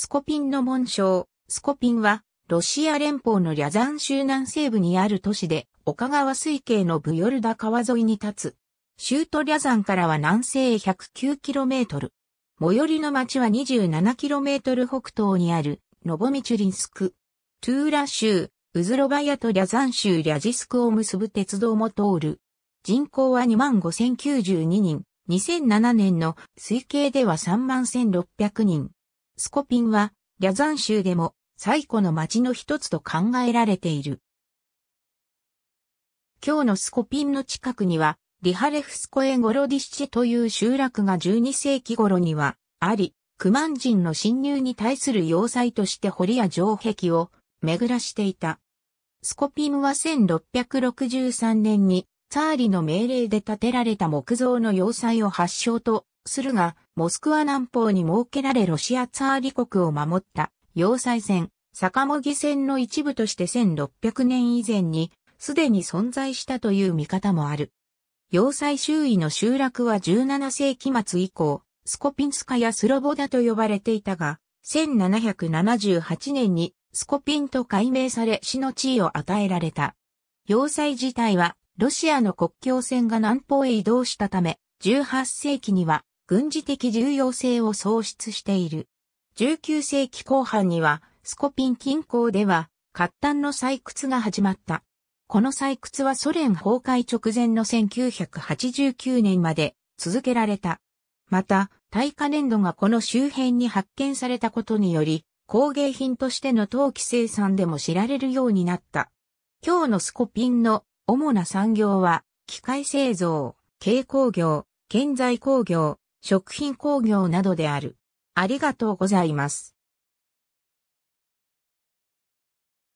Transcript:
スコピンの紋章。スコピンは、ロシア連邦のリャザン州南西部にある都市で、岡川水系のブヨルダ川沿いに立つ。州都リャザンからは南西へ 109km。最寄りの町は 27km 北東にある、ノボミチュリンスク。トゥーラ州、ウズロバヤとリャザン州リャジスクを結ぶ鉄道も通る。人口は25,092人。2007年の推計では31,600人。スコピンは、リャザン州でも最古の町の一つと考えられている。今日のスコピンの近くには、リハレフスコエゴロディッシェという集落が12世紀頃にはあり、クマン人の侵入に対する要塞として堀や城壁を巡らしていた。スコピンは1663年にツァーリの命令で建てられた木造の要塞を発祥とするが、モスクワ南方に設けられロシアツァーリ国を守った要塞戦、坂もぎ戦の一部として1600年以前にすでに存在したという見方もある。要塞周囲の集落は17世紀末以降、スコピンスカやスロボダと呼ばれていたが、1778年にスコピンと改名され死の地位を与えられた。要塞自体はロシアの国境線が南方へ移動したため、18世紀には軍事的重要性を創出している。19世紀後半には、スコピン近郊では、活端の採掘が始まった。この採掘はソ連崩壊直前の1989年まで続けられた。また、耐火粘土がこの周辺に発見されたことにより、工芸品としての陶器生産でも知られるようになった。今日のスコピンの主な産業は、機械製造、軽工業、建材工業、食品工業などである。ありがとうございます。